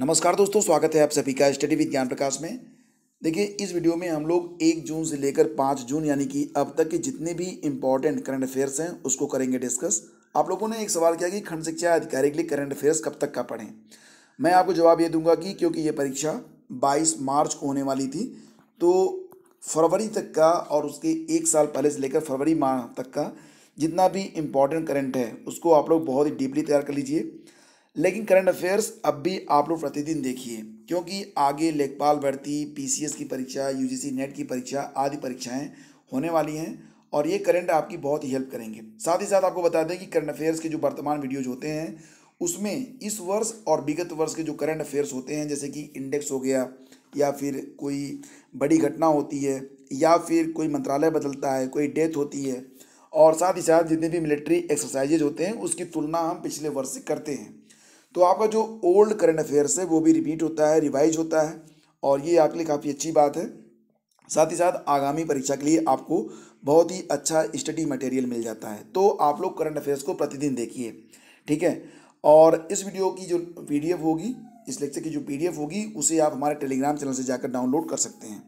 नमस्कार दोस्तों स्वागत है आप सभी का स्टडी विद ज्ञान प्रकाश में देखिए इस वीडियो में हम लोग एक जून से लेकर पाँच जून यानी कि अब तक के जितने भी इंपॉर्टेंट करंट अफेयर्स हैं उसको करेंगे डिस्कस आप लोगों ने एक सवाल किया कि खंड शिक्षा अधिकारी के लिए करंट अफेयर्स कब तक का पढ़ें मैं आपको जवाब ये दूंगा कि क्योंकि ये परीक्षा बाईस मार्च को होने वाली थी तो फरवरी तक का और उसके एक साल पहले से लेकर फरवरी माह तक का जितना भी इम्पोर्टेंट करंट है उसको आप लोग बहुत ही डीपली तैयार कर लीजिए लेकिन करंट अफेयर्स अब भी आप लोग प्रतिदिन देखिए क्योंकि आगे लेखपाल भर्ती पीसीएस की परीक्षा यूजीसी नेट की परीक्षा आदि परीक्षाएं होने वाली हैं और ये करंट आपकी बहुत ही हेल्प करेंगे साथ ही साथ आपको बता दें कि करंट अफेयर्स के जो वर्तमान वीडियोज होते हैं उसमें इस वर्ष और विगत वर्ष के जो करंट अफेयर्स होते हैं जैसे कि इंडेक्स हो गया या फिर कोई बड़ी घटना होती है या फिर कोई मंत्रालय बदलता है कोई डेथ होती है और साथ ही साथ जितने भी मिलिट्री एक्सरसाइजेज होते हैं उसकी तुलना हम पिछले वर्ष से करते हैं तो आपका जो ओल्ड करंट अफेयर्स है वो भी रिपीट होता है रिवाइज होता है और ये आपके लिए काफ़ी अच्छी बात है साथ ही साथ आगामी परीक्षा के लिए आपको बहुत ही अच्छा स्टडी मटेरियल मिल जाता है तो आप लोग करंट अफेयर्स को प्रतिदिन देखिए ठीक है और इस वीडियो की जो पी होगी इस लेक्चर की जो पी होगी उसे आप हमारे टेलीग्राम चैनल से जाकर डाउनलोड कर सकते हैं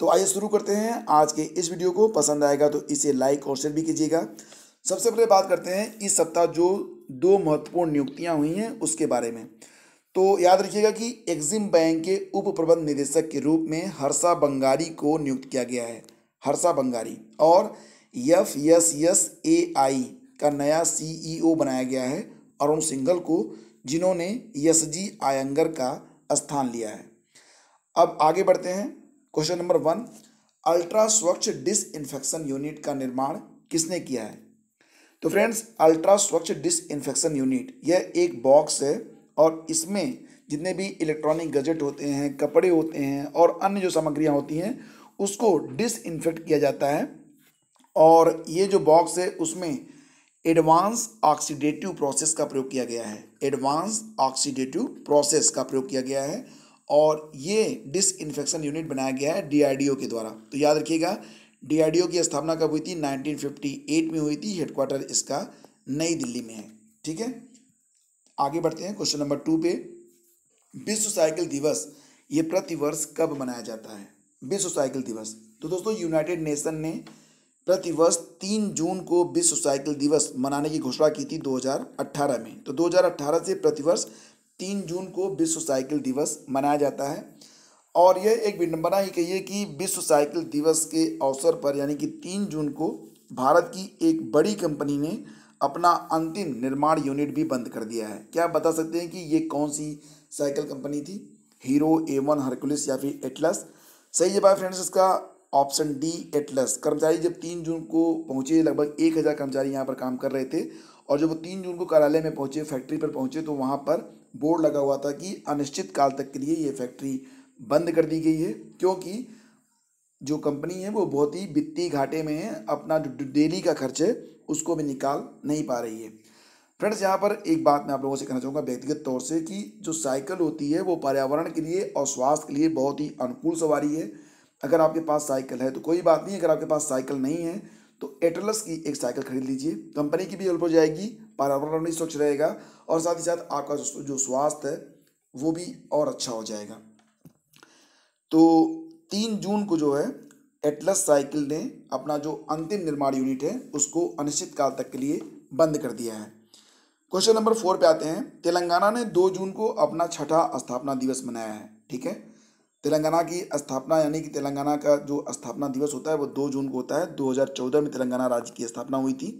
तो आइए शुरू करते हैं आज के इस वीडियो को पसंद आएगा तो इसे लाइक और शेयर भी कीजिएगा सबसे पहले बात करते हैं इस सप्ताह जो दो महत्वपूर्ण नियुक्तियां हुई हैं उसके बारे में तो याद रखिएगा कि एग्जिम बैंक के उप प्रबंध निदेशक के रूप में हर्षा बंगारी को नियुक्त किया गया है हर्षा बंगारी और F S S A I का नया सीईओ बनाया गया है अरुण सिंघल को जिन्होंने यस जी आयंगर का स्थान लिया है अब आगे बढ़ते हैं question number one ultra Swachh disinfection unit का निर्माण किसने किया है तो friends ultra Swachh disinfection unit यह एक बॉक्स है और इसमें जितने भी इलेक्ट्रॉनिक गजेट होते हैं कपड़े होते हैं और अन्य जो सामग्रियाँ होती हैं उसको डिसइनफेक्ट किया जाता है और ये जो बॉक्स है उसमें एडवांस ऑक्सीडेटिव प्रोसेस का प्रयोग किया गया है एडवांस ऑक्सीडेटिव प्रोसेस का प्रयोग किया गया है और ये डिसइनफेक्शन यूनिट बनाया गया है डीआरडीओ के द्वारा तो याद रखिएगा डीआरडीओ की स्थापना कब हुई थी 1958 में हुई थी हेडक्वार्टर इसका नई दिल्ली में है ठीक है आगे बढ़ते हैं क्वेश्चन नंबर टू पे विश्व साइकिल दिवस ये प्रतिवर्ष कब मनाया जाता है विश्व साइकिल दिवस तो दोस्तों यूनाइटेड नेशन ने प्रतिवर्ष तीन जून को विश्व साइकिल दिवस मनाने की घोषणा की थी 2018 में तो 2018 से प्रतिवर्ष तीन जून को विश्व साइकिल दिवस मनाया जाता है और यह एक विडम्बना ही कहिए कि विश्व साइकिल दिवस के अवसर पर यानी कि तीन जून को भारत की एक बड़ी कंपनी ने अपना अंतिम निर्माण यूनिट भी बंद कर दिया है क्या आप बता सकते हैं कि ये कौन सी साइकिल कंपनी थी हीरो ए वन हरकुलिस या फिर एटलस सही जवाब फ्रेंड्स इसका ऑप्शन डी एटलस कर्मचारी जब तीन जून को पहुंचे लगभग एक हज़ार कर्मचारी यहाँ पर काम कर रहे थे और जब वो तीन जून को कार्यालय में पहुंचे फैक्ट्री पर पहुंचे तो वहाँ पर बोर्ड लगा हुआ था कि अनिश्चित काल तक के लिए ये फैक्ट्री बंद कर दी गई है क्योंकि जो कंपनी है वो बहुत ही वित्तीय घाटे में है अपना जो डेली का खर्च है उसको भी निकाल नहीं पा रही है फ्रेंड्स यहाँ पर एक बात मैं आप लोगों से कहना चाहूँगा व्यक्तिगत तौर से कि जो साइकिल होती है वो पर्यावरण के लिए और स्वास्थ्य के लिए बहुत ही अनुकूल सवारी है अगर आपके पास साइकिल है तो कोई बात नहीं अगर आपके पास साइकिल नहीं है तो एटलस की एक साइकिल खरीद लीजिए कंपनी की भी हेल्प हो जाएगी पर्यावरण भी स्वच्छ रहेगा और साथ ही साथ आपका जो स्वास्थ्य है वो भी और अच्छा हो जाएगा तो तीन जून को जो है एटलस साइकिल ने अपना जो अंतिम निर्माण यूनिट है उसको अनिश्चित काल तक के लिए बंद कर दिया है क्वेश्चन नंबर फोर पे आते हैं तेलंगाना ने दो जून को अपना छठा स्थापना दिवस मनाया है ठीक है तेलंगाना की स्थापना यानी कि तेलंगाना का जो स्थापना दिवस होता है वो दो जून को होता है 2014 में तेलंगाना राज्य की स्थापना हुई थी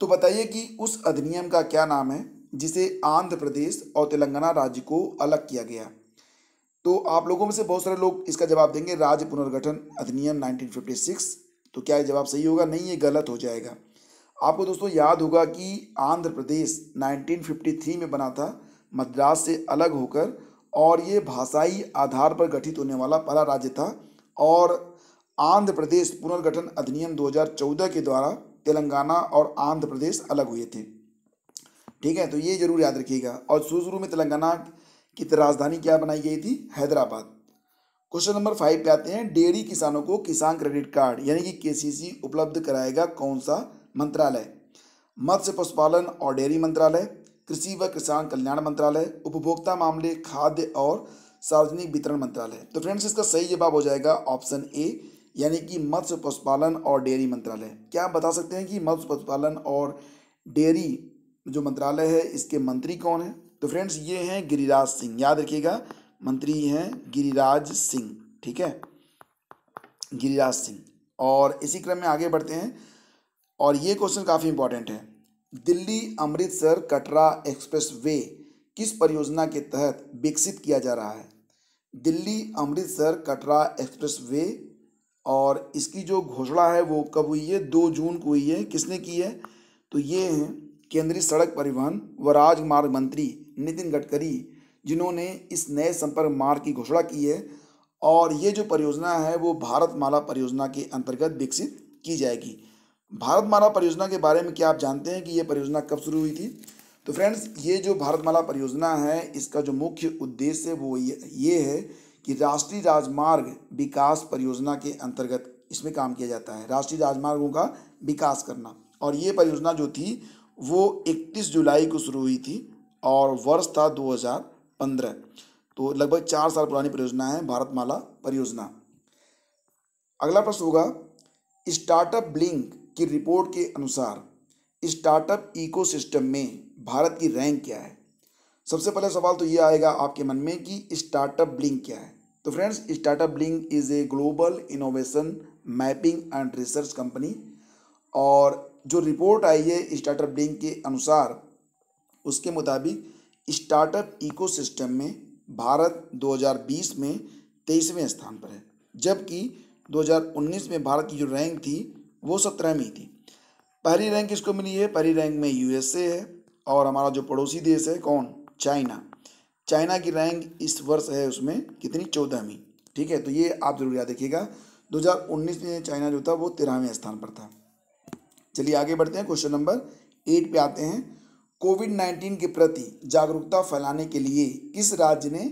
तो बताइए कि उस अधिनियम का क्या नाम है जिसे आंध्र प्रदेश और तेलंगाना राज्य को अलग किया गया तो आप लोगों में से बहुत सारे लोग इसका जवाब देंगे राज्य पुनर्गठन अधिनियम 1956 तो क्या ये जवाब सही होगा नहीं ये गलत हो जाएगा आपको दोस्तों याद होगा कि आंध्र प्रदेश 1953 में बना था मद्रास से अलग होकर और ये भाषाई आधार पर गठित होने वाला पहला राज्य था और आंध्र प्रदेश पुनर्गठन अधिनियम दो के द्वारा तेलंगाना और आंध्र प्रदेश अलग हुए थे ठीक है तो ये जरूर याद रखिएगा और शुरू शुरू में तेलंगाना की राजधानी क्या बनाई गई थी हैदराबाद क्वेश्चन नंबर फाइव पे आते हैं डेयरी किसानों को किसान क्रेडिट कार्ड यानी कि केसीसी उपलब्ध कराएगा कौन सा मंत्रालय मत्स्य पशुपालन और डेयरी मंत्रालय कृषि व किसान कल्याण मंत्रालय उपभोक्ता मामले खाद्य और सार्वजनिक वितरण मंत्रालय तो फ्रेंड्स इसका सही जवाब हो जाएगा ऑप्शन ए यानी कि मत्स्य पशुपालन और डेयरी मंत्रालय क्या आप बता सकते हैं कि मत्स्य पशुपालन और डेयरी जो मंत्रालय है इसके मंत्री कौन है तो फ्रेंड्स ये हैं गिरिराज सिंह याद रखिएगा मंत्री हैं गिरिराज सिंह ठीक है गिरिराज सिंह और इसी क्रम में आगे बढ़ते हैं और ये क्वेश्चन काफ़ी इंपॉर्टेंट है दिल्ली अमृतसर कटरा एक्सप्रेस वे किस परियोजना के तहत विकसित किया जा रहा है दिल्ली अमृतसर कटरा एक्सप्रेस वे और इसकी जो घोषणा है वो कब हुई है दो जून को हुई है किसने की है तो ये हैं केंद्रीय सड़क परिवहन व राजमार्ग मंत्री नितिन गडकरी जिन्होंने इस नए संपर्क मार्ग की घोषणा की है और ये जो परियोजना है वो भारतमाला परियोजना के अंतर्गत विकसित की जाएगी भारतमाला परियोजना के बारे में क्या आप जानते हैं कि ये परियोजना कब शुरू हुई थी तो फ्रेंड्स ये जो भारतमाला परियोजना है इसका जो मुख्य उद्देश्य वो ये, है कि राष्ट्रीय राजमार्ग विकास परियोजना के अंतर्गत इसमें काम किया जाता है राष्ट्रीय राजमार्गों का विकास करना और ये परियोजना जो थी वो 31 जुलाई को शुरू हुई थी और वर्ष था 2015 तो लगभग चार साल पुरानी परियोजना है भारतमाला परियोजना अगला प्रश्न होगा स्टार्टअप ब्लिंक की रिपोर्ट के अनुसार स्टार्टअप इकोसिस्टम में भारत की रैंक क्या है सबसे पहला सवाल तो ये आएगा आपके मन में कि स्टार्टअप ब्लिंक क्या है तो friends startup blink is a global innovation mapping and research company और जो रिपोर्ट आई है स्टार्टअप ब्लिंक के अनुसार उसके मुताबिक स्टार्टअप इकोसिस्टम में भारत 2020 में तेईसवें स्थान पर है जबकि 2019 में भारत की जो रैंक थी वो सत्रहवीं थी पहली रैंक किसको मिली है पहली रैंक में यूएसए है और हमारा जो पड़ोसी देश है कौन चाइना चाइना की रैंक इस वर्ष है उसमें कितनी चौदहवीं ठीक है तो ये आप जरूर याद रखिएगा 2019 में चाइना जो था वो तेरहवें स्थान पर था चलिए आगे बढ़ते हैं क्वेश्चन नंबर एट पे आते हैं कोविड नाइन्टीन के प्रति जागरूकता फैलाने के लिए किस राज्य ने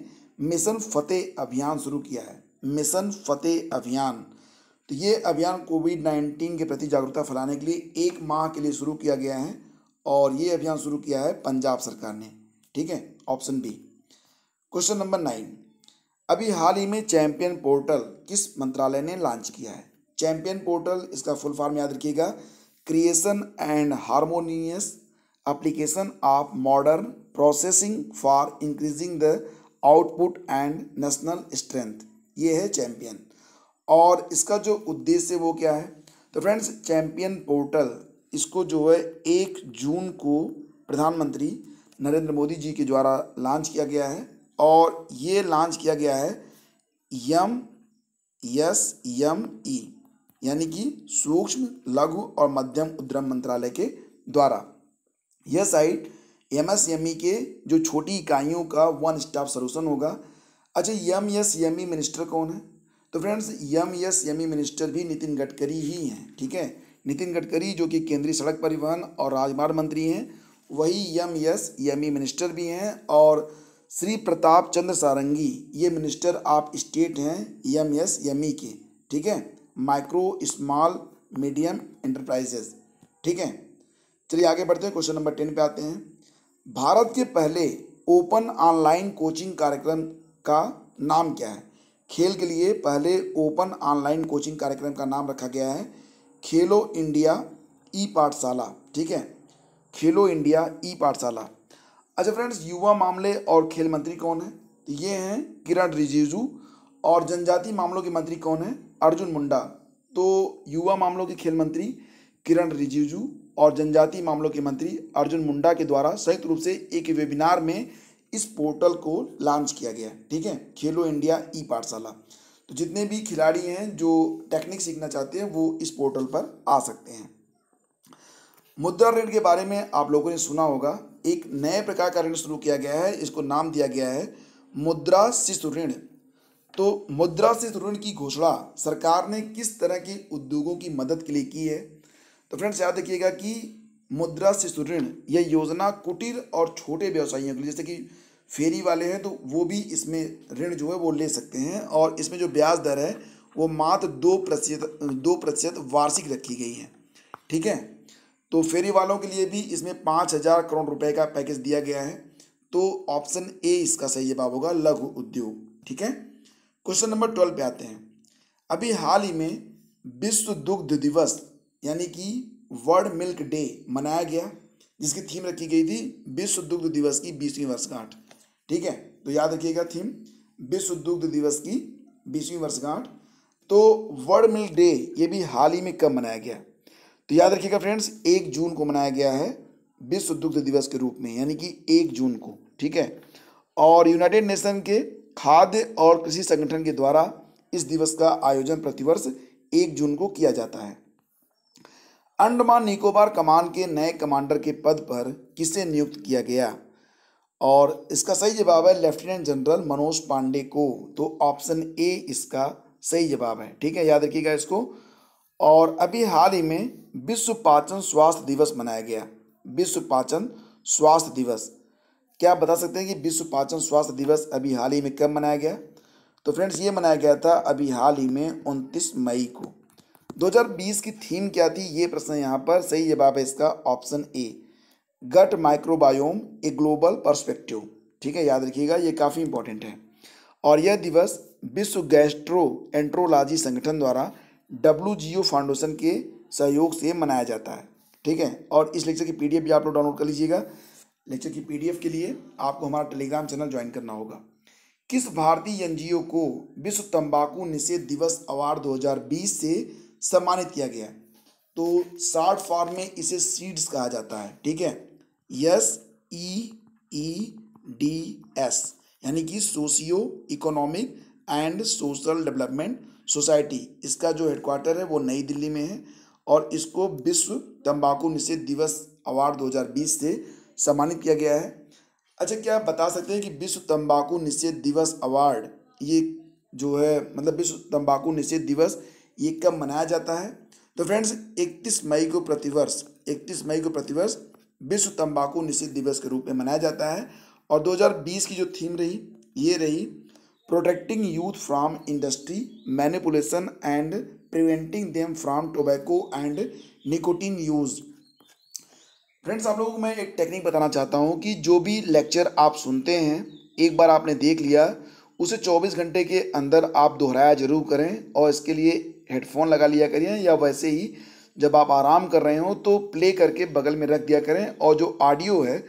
मिशन फतेह अभियान शुरू किया है मिशन फतेह अभियान तो ये अभियान कोविड नाइन्टीन के प्रति जागरूकता फैलाने के लिए एक माह के लिए शुरू किया गया है और ये अभियान शुरू किया है पंजाब सरकार ने ठीक है option B question number nine अभी हाल ही में चैंपियन पोर्टल किस मंत्रालय ने लॉन्च किया है चैंपियन पोर्टल इसका फुल फॉर्म याद रखिएगा creation and harmonious application of modern processing for increasing the output and national strength ये है चैंपियन और इसका जो उद्देश्य वो क्या है तो फ्रेंड्स चैंपियन पोर्टल इसको जो है एक जून को प्रधानमंत्री नरेंद्र मोदी जी के द्वारा लॉन्च किया गया है और ये लॉन्च किया गया है यम यस यम ई यानी कि सूक्ष्म लघु और मध्यम उद्यम मंत्रालय के द्वारा यह साइट एमएसएमई e के जो छोटी इकाइयों का वन स्टॉप सोल्यूशन होगा अच्छा M S M E minister कौन है तो friends M S M E minister भी नितिन गडकरी ही हैं ठीक है नितिन गडकरी जो कि केंद्रीय सड़क परिवहन और राजमार्ग मंत्री हैं वही M S M E minister भी हैं और श्री प्रताप चंद्र सारंगी ये मिनिस्टर आप स्टेट हैं यम एस एम ई के ठीक है माइक्रो स्मॉल मीडियम एंटरप्राइजेज ठीक है चलिए आगे बढ़ते हैं क्वेश्चन नंबर टेन पे आते हैं भारत के पहले ओपन ऑनलाइन कोचिंग कार्यक्रम का नाम क्या है खेल के लिए पहले ओपन ऑनलाइन कोचिंग कार्यक्रम का नाम रखा गया है खेलो इंडिया ई पाठशाला ठीक है खेलो इंडिया ई पाठशाला अच्छा फ्रेंड्स युवा मामले और खेल मंत्री कौन है तो ये हैं किरण रिजिजू और जनजाति मामलों के मंत्री कौन है अर्जुन मुंडा तो युवा मामलों के खेल मंत्री किरण रिजिजू और जनजातीय मामलों के मंत्री अर्जुन मुंडा के द्वारा संयुक्त रूप से एक वेबिनार में इस पोर्टल को लॉन्च किया गया ठीक है खेलो इंडिया ई पाठशाला तो जितने भी खिलाड़ी हैं जो टेक्निक सीखना चाहते हैं वो इस पोर्टल पर आ सकते हैं मुद्रा ऋण के बारे में आप लोगों ने सुना होगा एक नए प्रकार का ऋण शुरू किया गया है इसको नाम दिया गया है मुद्रा शिशु ऋण तो मुद्रा शिशु ऋण की घोषणा सरकार ने किस तरह के उद्योगों की मदद के लिए की है तो फ्रेंड्स याद रखिएगा कि मुद्रा शिशु ऋण यह योजना कुटीर और छोटे व्यवसायियों के लिए जैसे कि फेरी वाले हैं तो वो भी इसमें ऋण जो है वो ले सकते हैं और इसमें जो ब्याज दर है वो मात्र दो प्रतिशत दो प्रतिशत वार्षिक रखी गई है ठीक है तो फेरी वालों के लिए भी इसमें पाँच हज़ार करोड़ रुपए का पैकेज दिया गया है तो ऑप्शन ए इसका सही जवाब होगा लघु उद्योग ठीक है क्वेश्चन नंबर ट्वेल्व पे आते हैं अभी हाल ही में विश्व दुग्ध दिवस यानी कि वर्ल्ड मिल्क डे मनाया गया जिसकी थीम रखी गई थी विश्व दुग्ध दिवस की बीसवीं वर्षगांठ ठीक है तो याद रखिएगा थीम विश्व दुग्ध दिवस की बीसवीं वर्षगांठ तो वर्ल्ड मिल्क डे ये भी हाल ही में कब मनाया गया तो याद रखिएगा फ्रेंड्स एक जून को मनाया गया है विश्व दुग्ध दिवस के रूप में यानी कि एक जून को ठीक है और यूनाइटेड नेशन के खाद्य और कृषि संगठन के द्वारा इस दिवस का आयोजन प्रतिवर्ष एक जून को किया जाता है अंडमान निकोबार कमान के नए कमांडर के पद पर किसे नियुक्त किया गया और इसका सही जवाब है लेफ्टिनेंट जनरल मनोज पांडे को तो ऑप्शन ए इसका सही जवाब है ठीक है याद रखिएगा इसको और अभी हाल ही में विश्व पाचन स्वास्थ्य दिवस मनाया गया विश्व पाचन स्वास्थ्य दिवस क्या बता सकते हैं कि विश्व पाचन स्वास्थ्य दिवस अभी हाल ही में कब मनाया गया तो फ्रेंड्स ये मनाया गया था अभी हाल ही में उनतीस मई को 2020 की थीम क्या थी ये प्रश्न यहाँ पर सही जवाब है इसका option A gut microbiome a global perspective ठीक है याद रखिएगा ये काफ़ी इंपॉर्टेंट है और यह दिवस विश्व गैस्ट्रो एंट्रोलॉजी संगठन द्वारा डब्ल्यू फाउंडेशन के सहयोग से मनाया जाता है ठीक है और इस लेक्चर की पीडीएफ भी आप लोग डाउनलोड कर लीजिएगा लेक्चर की पीडीएफ के लिए आपको हमारा टेलीग्राम चैनल ज्वाइन करना होगा किस भारतीय एनजीओ को विश्व तंबाकू निषेध दिवस अवार्ड 2020 से सम्मानित किया गया तो शार्ट फॉर्म में इसे सीड्स कहा जाता है ठीक है S E E D S यानी कि socio economic and social development society इसका जो हेडक्वार्टर है वो नई दिल्ली में है और इसको विश्व तंबाकू निषेध दिवस अवार्ड 2020 से सम्मानित किया गया है अच्छा क्या आप बता सकते हैं कि विश्व तंबाकू निषेध दिवस अवार्ड ये जो है मतलब विश्व तंबाकू निषेध दिवस ये कब मनाया जाता है तो फ्रेंड्स इकतीस मई को प्रतिवर्ष इकतीस मई को प्रतिवर्ष विश्व तंबाकू निषेध दिवस के रूप में मनाया जाता है और 2020 की जो थीम रही ये रही protecting youth from industry manipulation and preventing them from tobacco and nicotine use friends आप लोगों को मैं एक टेक्निक बताना चाहता हूँ कि जो भी लेक्चर आप सुनते हैं एक बार आपने देख लिया उसे 24 घंटे के अंदर आप दोहराया जरूर करें और इसके लिए हेडफोन लगा लिया करिए या वैसे ही जब आप आराम कर रहे हो तो प्ले करके बगल में रख दिया करें और जो ऑडियो है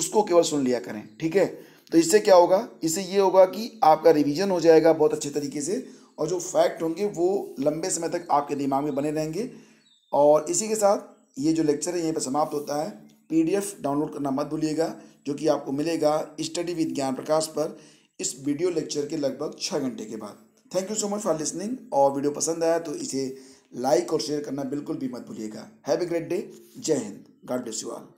उसको केवल सुन लिया करें ठीक है तो इससे क्या होगा इससे ये होगा कि आपका रिवीजन हो जाएगा बहुत अच्छे तरीके से और जो फैक्ट होंगे वो लंबे समय तक आपके दिमाग में बने रहेंगे और इसी के साथ ये जो लेक्चर है यहीं पर समाप्त होता है पी डाउनलोड करना मत भूलिएगा जो कि आपको मिलेगा स्टडी विद ज्ञान प्रकाश पर इस वीडियो लेक्चर के लगभग छः घंटे के बाद thank you so much for listening और वीडियो पसंद आया तो इसे लाइक और शेयर करना बिल्कुल भी मत भूलिएगा हैव ए ग्रेट डे जय हिंद गॉड ब्लेस यू ऑल